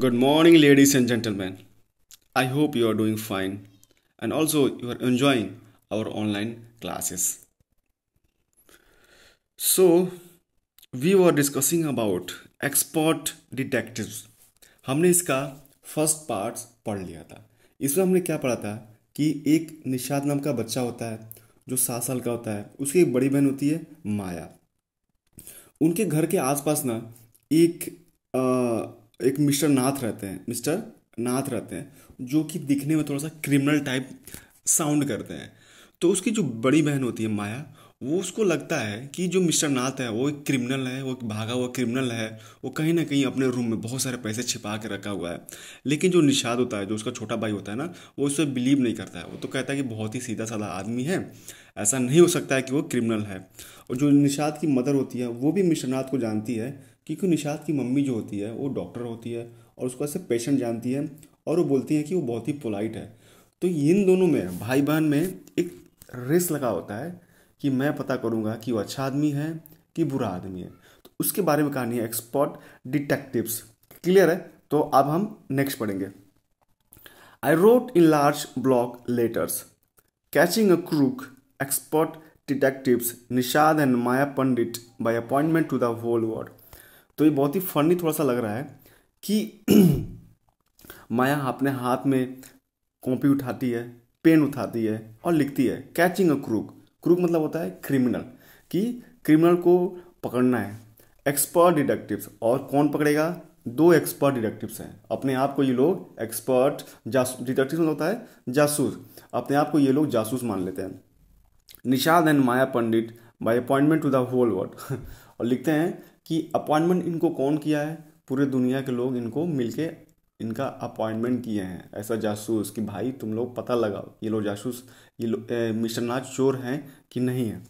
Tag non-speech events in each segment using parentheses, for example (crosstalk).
Good morning, ladies and gentlemen. I hope you are doing fine and also you are enjoying our online classes. So, we were discussing about export detectives. हमने इसका first part पढ़ लिया था इसमें हमने क्या पढ़ा था कि एक निषाद नाम का बच्चा होता है जो सात साल का होता है उसकी एक बड़ी बहन होती है माया उनके घर के आसपास ना एक आ, एक मिस्टर नाथ रहते हैं मिस्टर नाथ रहते हैं जो कि दिखने में थोड़ा सा क्रिमिनल टाइप साउंड करते हैं तो उसकी जो बड़ी बहन होती है माया वो उसको लगता है कि जो मिस्टर नाथ है वो एक क्रिमिनल है वो एक भागा हुआ क्रिमिनल है वो कहीं ना कहीं अपने रूम में बहुत सारे पैसे छिपा के रखा हुआ है लेकिन जो निषाद होता है जो उसका छोटा भाई होता है ना वो उस पर बिलीव नहीं करता है वो तो कहता है कि बहुत ही सीधा साधा आदमी है ऐसा नहीं हो सकता है कि वो क्रिमिनल है और जो निषाद की मदर होती है वो भी मिस्टर नाथ को जानती है क्योंकि निषाद की मम्मी जो होती है वो डॉक्टर होती है और उसको ऐसे पेशेंट जानती है और वो बोलती हैं कि वो बहुत ही पोलाइट है तो इन दोनों में भाई बहन में एक रेस लगा होता है कि मैं पता करूँगा कि वो अच्छा आदमी है कि बुरा आदमी है तो उसके बारे में कहानी है एक्सपर्ट डिटेक्टिव्स क्लियर है तो अब हम नेक्स्ट पढ़ेंगे I wrote in large block letters catching a crook expert detectives Nishad and Maya Pandit by appointment to the whole world तो ये बहुत ही फनी थोड़ा सा लग रहा है कि (clears throat) माया अपने हाथ में कॉपी उठाती है पेन उठाती है और लिखती है कैचिंग अ क्रूक क्रूक मतलब होता है क्रिमिनल कि क्रिमिनल को पकड़ना है एक्सपर्ट डिटेक्टिव्स और कौन पकड़ेगा दो एक्सपर्ट डिटेक्टिव्स हैं अपने आप को ये लोग एक्सपर्ट जासूस डिटेक्टिव होता है जासूस अपने आप को ये लोग जासूस मान लेते हैं Nishad and Maya Pandit by appointment to the whole world और लिखते हैं कि अपॉइंटमेंट इनको कौन किया है पूरे दुनिया के लोग इनको मिलके इनका अपॉइंटमेंट किए हैं ऐसा जासूस कि भाई तुम लोग पता लगाओ ये लोग जासूस ये लोग मिस्टर नाज चोर हैं कि नहीं है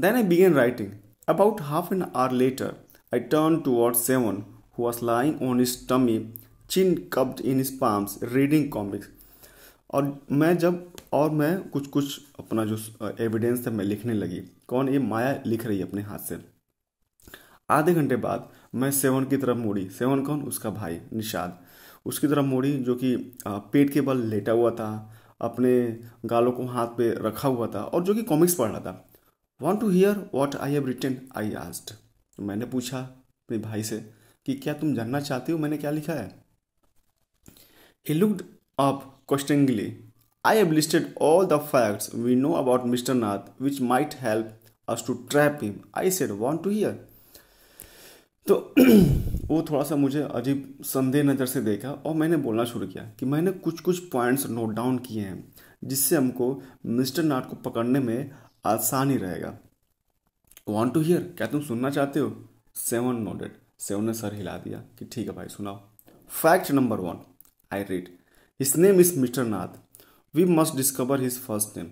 then I began writing about half an hour later I turned toward seven who was lying on his tummy chin cupped in his palms reading comics और मैं जब और मैं कुछ कुछ अपना जो एविडेंस था मैं लिखने लगी कौन ये माया लिख रही है अपने हाथ से आधे घंटे बाद मैं सेवन की तरफ मुड़ी सेवन कौन उसका भाई निषाद उसकी तरफ मुड़ी जो कि पेट के बल लेटा हुआ था अपने गालों को हाथ पे रखा हुआ था और जो कि कॉमिक्स पढ़ रहा था want to hear what I have written I asked मैंने पूछा अपने भाई से कि क्या तुम जानना चाहते हो मैंने क्या लिखा है he looked up questioningly I have listed all the facts we know about mister Nath which might help us to trap him I said want to hear तो वो थोड़ा सा मुझे अजीब संदेह नज़र से देखा और मैंने बोलना शुरू किया कि मैंने कुछ कुछ पॉइंट्स नोट डाउन किए हैं जिससे हमको मिस्टर नाट को पकड़ने में आसानी रहेगा वॉन्ट टू हियर क्या तुम सुनना चाहते हो सेवन नोडेड सेवन ने सर हिला दिया कि ठीक है भाई सुनाओ fact number one I read his name is mister Nath we must discover his first name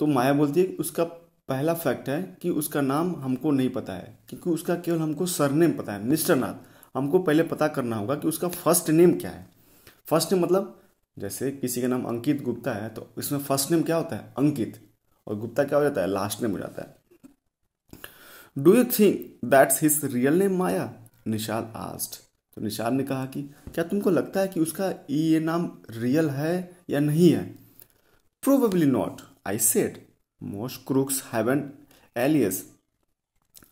तो माया बोलती है कि उसका पहला फैक्ट है कि उसका नाम हमको नहीं पता है क्योंकि उसका केवल हमको सरनेम पता है मिस्टर नाथ हमको पहले पता करना होगा कि उसका फर्स्ट नेम क्या है फर्स्ट नेम मतलब जैसे किसी का नाम अंकित गुप्ता है तो इसमें फर्स्ट नेम क्या होता है अंकित और गुप्ता क्या हो जाता है लास्ट नेम हो जाता है do you think that's his real name Maya Nishal asked तो निशाल ने कहा कि क्या तुमको लगता है कि उसका ये नाम रियल है या नहीं है probably not I said Most crooks have an alias.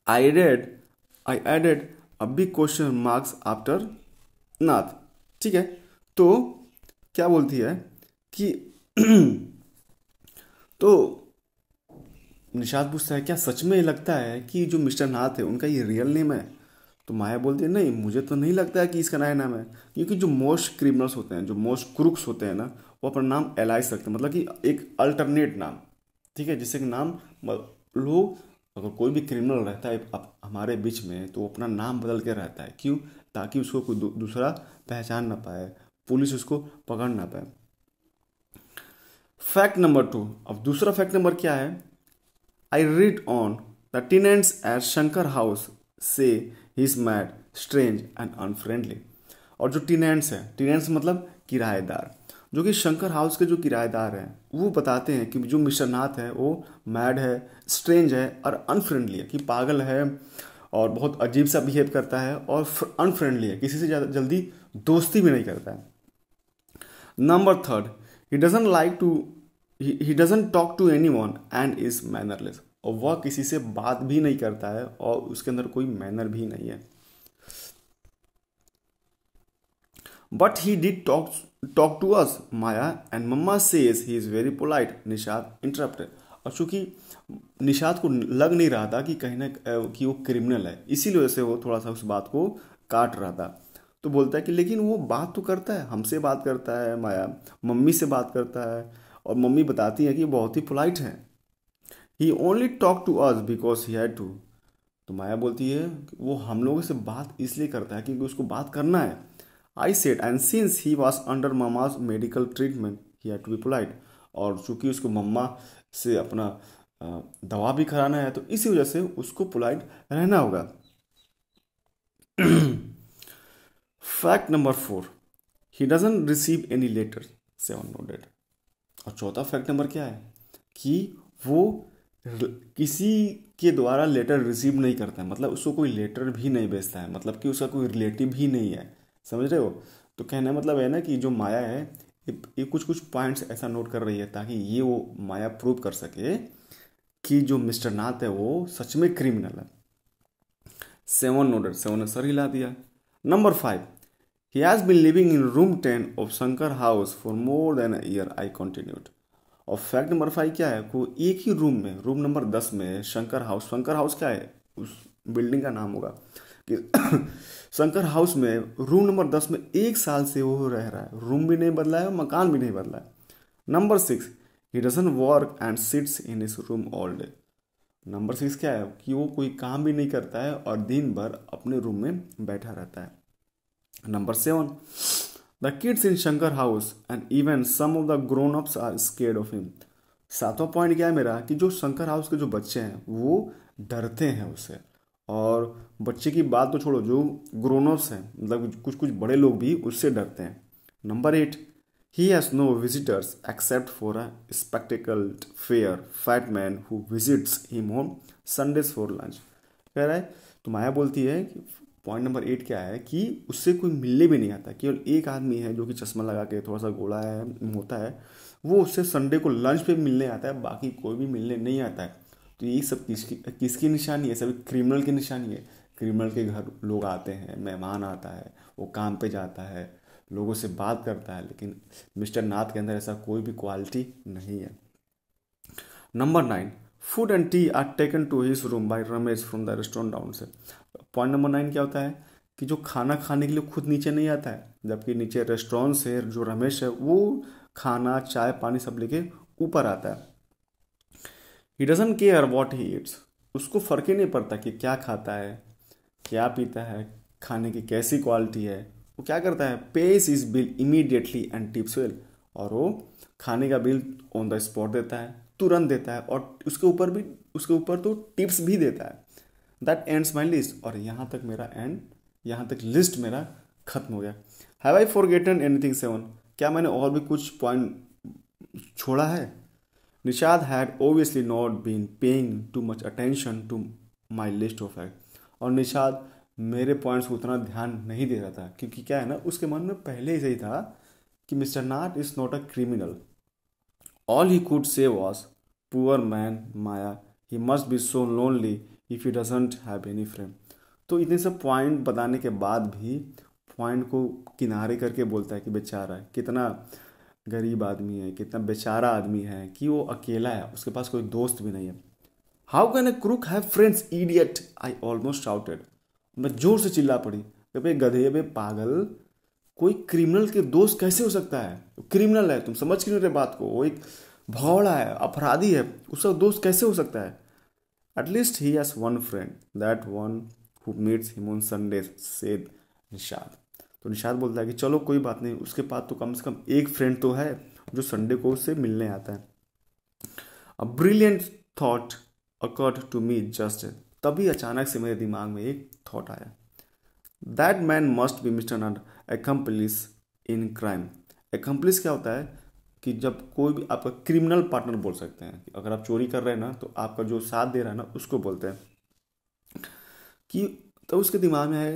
I read, I added a big question marks after nath ठीक है तो क्या बोलती है कि (clears throat) तो निषाद पूछता है क्या सच में लगता है कि जो मिस्टर नाथ है उनका ये रियल नेम है तो माया बोलती है नहीं मुझे तो नहीं लगता है कि इसका नया नाम है क्योंकि जो मोस्ट क्रिमिनल्स होते हैं जो मोस्ट क्रुक्स होते हैं ना वो अपना नाम एलाइस रखते हैं मतलब कि एक अल्टरनेट नाम ठीक है जिससे कि नाम लोग अगर कोई भी क्रिमिनल रहता है अब हमारे बीच में तो वो अपना नाम बदल के रहता है क्यों ताकि उसको कोई दू, दूसरा पहचान ना पाए पुलिस उसको पकड़ ना पाए फैक्ट नंबर टू अब दूसरा फैक्ट नंबर क्या है I read on the tenants at Shankar house say he is mad strange and unfriendly और जो टीनेंट्स है टीनेंट्स मतलब किराएदार जो कि शंकर हाउस के जो किराएदार हैं वो बताते हैं कि जो मिस्टर नाथ है वो मैड है स्ट्रेंज है और अनफ्रेंडली है कि पागल है और बहुत अजीब सा बिहेव करता है और अनफ्रेंडली है किसी से ज़्यादा जल्दी दोस्ती भी नहीं करता है number third he doesn't like to he doesn't talk to anyone and is mannerless और वह किसी से बात भी नहीं करता है और उसके अंदर कोई मैनर भी नहीं है but he did talk talk to us Maya and mama says he is very polite Nishad interrupt और चूंकि निषाद को लग नहीं रहा था कि कहीं ना कि वो क्रिमिनल है इसीलिए वजह से वो थोड़ा सा उस बात को काट रहा था तो बोलता है कि लेकिन वो बात तो करता है हमसे बात करता है माया मम्मी से बात करता है और मम्मी बताती तो है कि बहुत ही पोलाइट है he only talk to us because he had to तो माया बोलती है वो हम लोगों से बात इसलिए करता है क्योंकि उसको बात करना है I said and since he was under mama's medical treatment he had to be polite और चूंकि उसको मम्मा से अपना दवा भी कराना है तो इसी वजह से उसको पोलाइट रहना होगा fact number four he doesn't receive any letter seven nodded और चौथा फैक्ट नंबर क्या है कि वो किसी के द्वारा लेटर रिसीव नहीं करता है मतलब उसको कोई लेटर भी नहीं भेजता है मतलब कि उसका कोई रिलेटिव ही नहीं है समझ रहे हो तो कहना मतलब है ना कि जो माया है ये कुछ कुछ पॉइंट्स ऐसा नोट कर रही है ताकि ये वो माया प्रूव कर सके कि जो मिस्टर नाथ है वो सच में क्रिमिनल है सेवन नोडर सेवन ने सर हिला दिया number five he has been living in room ten of Shankar house for more than year I continued और फैक्ट नंबर फाइव क्या है को एक ही रूम में रूम नंबर दस में शंकर हाउस शंकर हाउस क्या है उस बिल्डिंग का नाम होगा कि (coughs) शंकर हाउस में रूम नंबर दस में एक साल से वो रह रहा है रूम भी नहीं बदला है मकान भी नहीं बदला है number six he doesn't work and sits in his room all day number six क्या है कि वो कोई काम भी नहीं करता है और दिन भर अपने रूम में बैठा रहता है number seven the kids in Shankar house and even some of the grown ups are scared of him सातवां पॉइंट क्या है मेरा कि जो शंकर हाउस के जो बच्चे हैं वो डरते हैं उसे और बच्चे की बात तो छोड़ो जो ग्रोनअप्स हैं मतलब कुछ कुछ बड़े लोग भी उससे डरते हैं number eight he has no visitors except for a spectacled fair fat man who visits him home Sundays for lunch कह रहा है तो माया बोलती है कि पॉइंट नंबर एट क्या है कि उससे कोई मिलने भी नहीं आता केवल एक आदमी है जो कि चश्मा लगा के थोड़ा सा गोला है होता है वो उससे संडे को लंच पे मिलने आता है बाकी कोई भी मिलने नहीं आता है तो ये सब किसकी किसकी निशानी है सभी क्रिमिनल की निशानी है क्रिमिनल के घर लोग आते हैं मेहमान आता है वो काम पे जाता है लोगों से बात करता है लेकिन मिस्टर नाथ के अंदर ऐसा कोई भी क्वालिटी नहीं है number nine food and tea are taken to his room by Ramesh from the restaurant down से पॉइंट नंबर नाइन क्या होता है कि जो खाना खाने के लिए खुद नीचे नहीं आता है जबकि नीचे रेस्टोरेंट से जो रमेश है वो खाना चाय पानी सब लेके ऊपर आता है he doesn't care what he eats उसको फर्क ही नहीं पड़ता कि क्या खाता है क्या पीता है खाने की कैसी क्वालिटी है वो क्या करता है pays his bill immediately and tips well और वो खाने का बिल ऑन द स्पॉट देता है तुरंत देता है और उसके ऊपर भी उसके ऊपर तो टिप्स भी देता है दैट एंड्स माई लिस्ट और यहाँ तक मेरा एंड यहाँ तक लिस्ट मेरा खत्म हो गया have I forgotten anything seven क्या मैंने और भी कुछ पॉइंट छोड़ा है Nishad had obviously not been paying too much attention to my list of facts और निषाद मेरे पॉइंट्स को उतना ध्यान नहीं दे रहा था क्योंकि क्या है ना उसके मन में पहले ही सही था कि mister Nath is not a criminal all he could say was poor man Maya he must be so lonely if he doesn't have any friends तो इतने सब पॉइंट बताने के बाद भी पॉइंट को किनारे करके बोलता है कि बेचारा है कितना गरीब आदमी है कितना बेचारा आदमी है कि वो अकेला है उसके पास कोई दोस्त भी नहीं है how can a crook have friends idiot I almost shouted मैं जोर से चिल्ला पड़ी बे गधे अबे पागल कोई क्रिमिनल के दोस्त कैसे हो सकता है क्रिमिनल है तुम समझ क्यों रहे बात को वो एक भौड़ा है अपराधी है उसका दोस्त कैसे हो सकता है at least he has one friend that one who meets him on Sunday said Nishad तो निषाद बोलता है कि चलो कोई बात नहीं उसके पास तो कम से कम एक फ्रेंड तो है जो संडे को उससे मिलने आता है a brilliant thought occurred to me just तभी अचानक से मेरे दिमाग में एक थॉट आया that man must be mister not accomplice in crime accomplice क्या होता है कि जब कोई भी आपका क्रिमिनल पार्टनर बोल सकते हैं अगर आप चोरी कर रहे हैं ना तो आपका जो साथ दे रहा है ना उसको बोलते हैं कि तो उसके दिमाग में है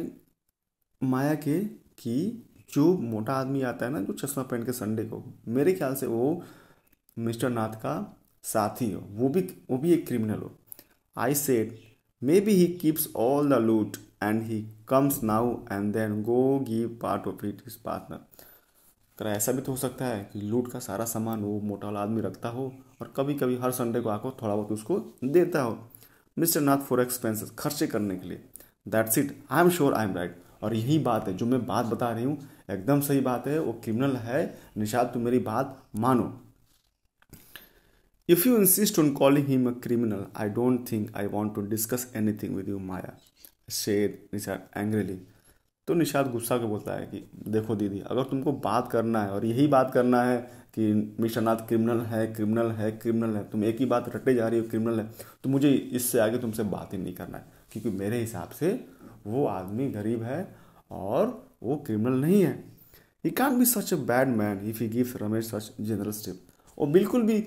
माया के कि जो मोटा आदमी आता है ना जो चश्मा पहन के संडे को मेरे ख्याल से वो मिस्टर नाथ का साथी हो वो भी वो भी एक क्रिमिनल हो I said, Maybe he keeps all the loot and he comes now and then go give part of it his partner. तरह तो ऐसा भी तो हो सकता है कि लूट का सारा सामान वो मोटा वाला आदमी रखता हो और कभी कभी हर संडे को आकर थोड़ा बहुत उसको देता हो मिस्टर नाथ फॉर एक्सपेंसेस खर्चे करने के लिए that's it I am sure I am right और यही बात है जो मैं बात बता रही हूँ एकदम सही बात है वो क्रिमिनल है निषाद तुम मेरी बात मानो If you insist on calling him a criminal, I don't think I want to discuss anything with you, Maya, said Nishad angrily. तो निषाद गुस्सा के बोलता है कि देखो दीदी अगर तुमको बात करना है और यही बात करना है कि मिस्टर नाथ क्रिमिनल है क्रिमिनल है क्रिमिनल है तुम एक ही बात रटे जा रही हो क्रिमिनल है तो मुझे इससे आगे तुमसे बात ही नहीं करना है क्योंकि मेरे हिसाब से वो आदमी गरीब है और वो क्रिमिनल नहीं है he can't be such a bad man if he gives Ramesh such generous स्टेप और बिल्कुल भी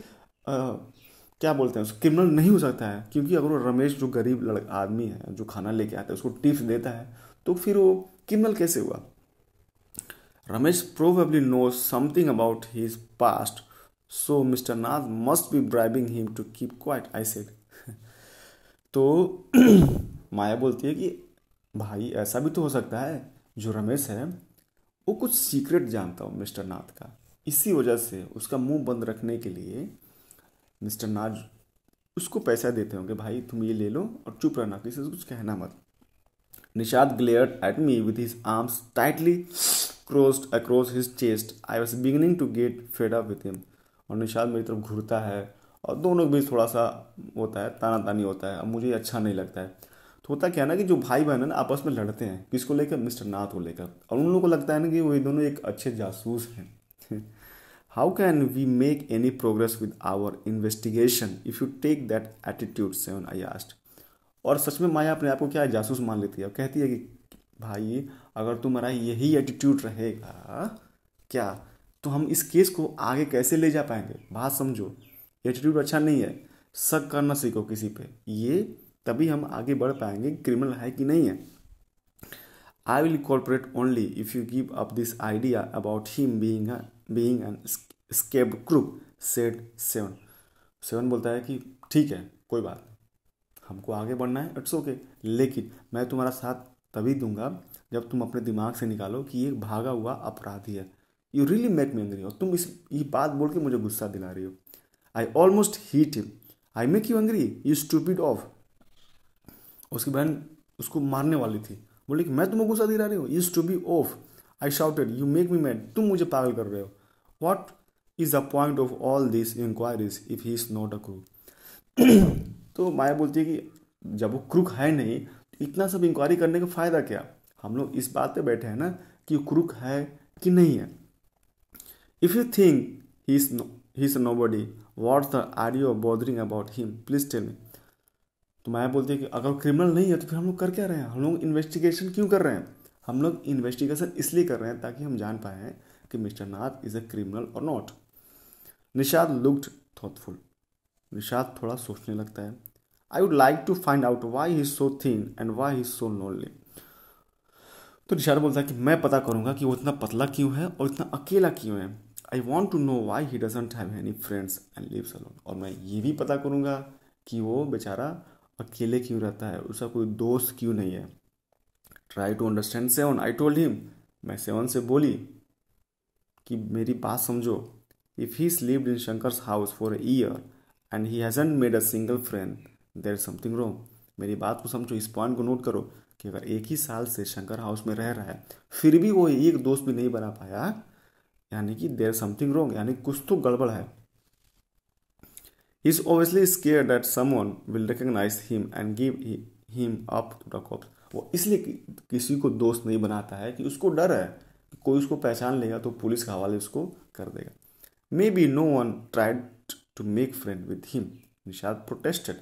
क्या बोलते हैं उसको क्रिमिनल नहीं हो सकता है क्योंकि अगर वो रमेश जो गरीब लड़ आदमी है जो खाना लेके आता है उसको टिप्स देता है तो फिर वो क्रिमिनल कैसे हुआ Ramesh probably knows something about his past so mister Nath must be bribing him to keep quiet I said तो (clears throat) माया बोलती है कि भाई ऐसा भी तो हो सकता है जो रमेश है वो कुछ सीक्रेट जानता हो मिस्टर नाथ का इसी वजह से उसका मुंह बंद रखने के लिए मिस्टर नाज उसको पैसा देते होंगे भाई तुम ये ले लो और चुप रहना किसी से कुछ कहना मत Nishad glared at me with his arms tightly crossed across his chest I was beginning to get fed up with him और निषाद मेरी तरफ घूरता है और दोनों के बीच थोड़ा सा होता है ताना तानी होता है अब मुझे अच्छा नहीं लगता है तो होता क्या ना कि जो भाई बहन है ना आपस में लड़ते हैं किसको लेकर मिस्टर नाथ को लेकर और उन लोगों को लगता है ना कि वही दोनों एक अच्छे जासूस हैं (laughs) how can we make any progress with our investigation if you take that attitude seven I asked और सच में माया अपने आप को क्या जासूस मान लेती है और कहती है कि भाई अगर तुम्हारा यही एटीट्यूड रहेगा क्या तो हम इस केस को आगे कैसे ले जा पाएंगे बात समझो एटीट्यूड अच्छा नहीं है शक करना सीखो किसी पे ये तभी हम आगे बढ़ पाएंगे क्रिमिनल है कि नहीं है I will cooperate only if you give up this idea about him being being an escaped crook said seven seven बोलता है कि ठीक है कोई बात नहीं हमको आगे बढ़ना है इट्स ओके लेकिन मैं तुम्हारा साथ तभी दूंगा जब तुम अपने दिमाग से निकालो कि ये भागा हुआ अपराधी है you really make me angry और तुम इस ये बात बोल के मुझे गुस्सा दिला रही हो I almost hit him I make you angry you stupid oaf उसकी बहन उसको मारने वाली थी बोली कि मैं तुम्हें गुस्सा दिला रही हूँ you stupid oaf I shouted you make me mad तुम मुझे पागल कर रहे हो What is the point of all these inquiries if he is not a crook? (clears throat) तो माया बोलती है कि जब वो क्रुक है नहीं तो इतना सब इंक्वायरी करने का फ़ायदा क्या हम लोग इस बात पे बैठे हैं ना कि क्रुक है कि नहीं है if you think he is he is nobody what the are you bothering about him please tell me तो माया बोलती है कि अगर क्रिमिनल नहीं है तो फिर हम लोग कर क्या रहे हैं हम लोग इन्वेस्टिगेशन क्यों कर रहे हैं हम लोग इन्वेस्टिगेशन इसलिए कर रहे हैं ताकि हम जान हैं कि mister Nath is a criminal or not Nishad looked thoughtful Nishad थोड़ा सोचने लगता है I would like to find out why he so thin and why he so lonely तो निषाद बोलता है कि मैं पता करूंगा कि वो इतना पतला क्यों है और इतना अकेला क्यों है I want to know why he doesn't have any friends and lives alone और मैं ये भी पता करूंगा कि वो बेचारा अकेले क्यों रहता है उसका कोई दोस्त क्यों नहीं है try to understand seven I told him मैं सेवन से बोली कि मेरी बात समझो if he lived in Shankar house for a year and he hasn't made a single friend there is something wrong मेरी बात को समझो इस पॉइंट को नोट करो कि अगर एक ही साल से शंकर हाउस में रह रहा है फिर भी वो एक दोस्त भी नहीं बना पाया यानी कि देर समथिंग रॉन्ग यानी कुछ तो गड़बड़ है is obviously scared that someone will recognise him and give him up to the cops वो इसलिए किसी को दोस्त नहीं बनाता है कि उसको डर है कोई उसको पहचान लेगा तो पुलिस के हवाले उसको कर देगा maybe no one tried to make friend with him Nishad protested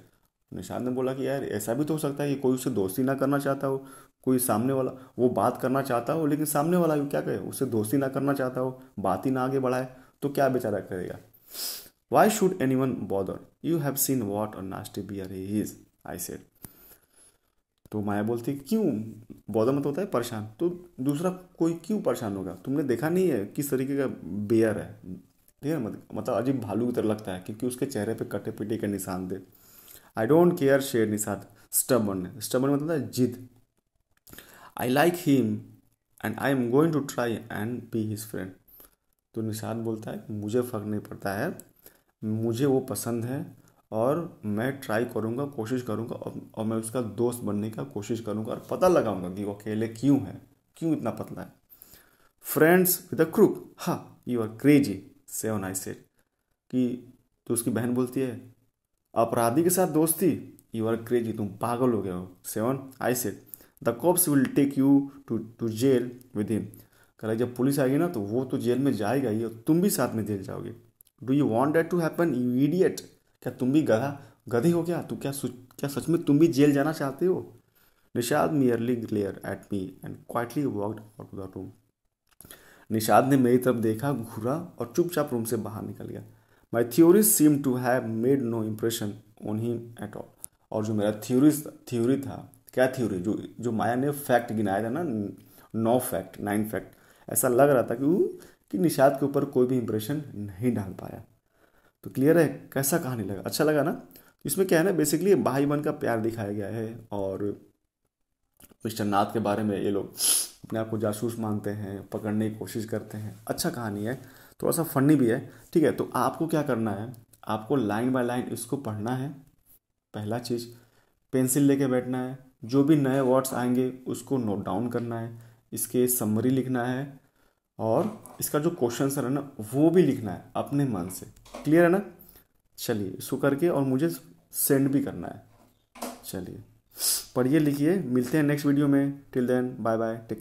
Nishad ने बोला कि यार ऐसा भी तो हो सकता है कि कोई उससे दोस्ती ना करना चाहता हो कोई सामने वाला वो बात करना चाहता हो लेकिन सामने वाला क्या करे उससे दोस्ती ना करना चाहता हो बात ही ना आगे बढ़ाए तो क्या बेचारा करेगा why should any one bother you have seen what a nasty bear he is I said तो माया बोलती क्यों बौद्ध मत होता है परेशान तो दूसरा कोई क्यों परेशान होगा तुमने देखा नहीं है किस तरीके का बेयर है ठीक है मतलब अजीब भालू की तरह लगता है क्योंकि उसके चेहरे पे कटे पिटे के निशान दे I don't care said Nishad stubborn stubborn मतलब है जिद I like him and I am going to try and be his friend तो निषाद बोलता है मुझे फ़र्क नहीं पड़ता है मुझे वो पसंद है और मैं ट्राई करूँगा कोशिश करूँगा और मैं उसका दोस्त बनने का कोशिश करूँगा और पता लगाऊंगा कि वो अकेले क्यों है क्यों इतना पतला है friends with a crook ha you are crazy seven I said कि तो उसकी बहन बोलती है अपराधी के साथ दोस्ती यू आर क्रेजी तुम पागल हो गए हो seven I said the cops will take you to to jail with him कल जब पुलिस आएगी ना तो वो तो जेल में जाएगा ही और तुम भी साथ में जेल जाओगे do you want that to happen you idiot क्या तुम भी गधा गधे हो क्या तू क्या सुच क्या सच में तुम भी जेल जाना चाहते हो Nishad merely glared at me and quietly walked out the room Nishad ने मेरी तरफ देखा घूरा और चुपचाप रूम से बाहर निकल गया my theory seem to have made no impression on he at all और जो मेरा थ्योरी थ्योरी था क्या थ्योरी जो जो माया ने फैक्ट गिनाया था ना नौ फैक्ट नाइन फैक्ट ऐसा लग रहा था कि कि निषाद के ऊपर कोई भी इम्प्रेशन नहीं डाल पाया तो क्लियर है कैसा कहानी लगा अच्छा लगा ना तो इसमें क्या है ना बेसिकली भाई बहन का प्यार दिखाया गया है और मिस्टर नाथ के बारे में ये लोग अपने आप को जासूस मानते हैं पकड़ने की कोशिश करते हैं अच्छा कहानी है थोड़ा सा फनी भी है ठीक है तो आपको क्या करना है आपको लाइन बाय लाइन इसको पढ़ना है पहला चीज़ पेंसिल लेके बैठना है जो भी नए वर्ड्स आएंगे उसको नोट डाउन करना है इसके समरी लिखना है और इसका जो क्वेश्चन आंसर है ना वो भी लिखना है अपने मन से क्लियर है ना चलिए इसको करके और मुझे सेंड भी करना है चलिए पढ़िए लिखिए मिलते हैं नेक्स्ट वीडियो में till then bye bye take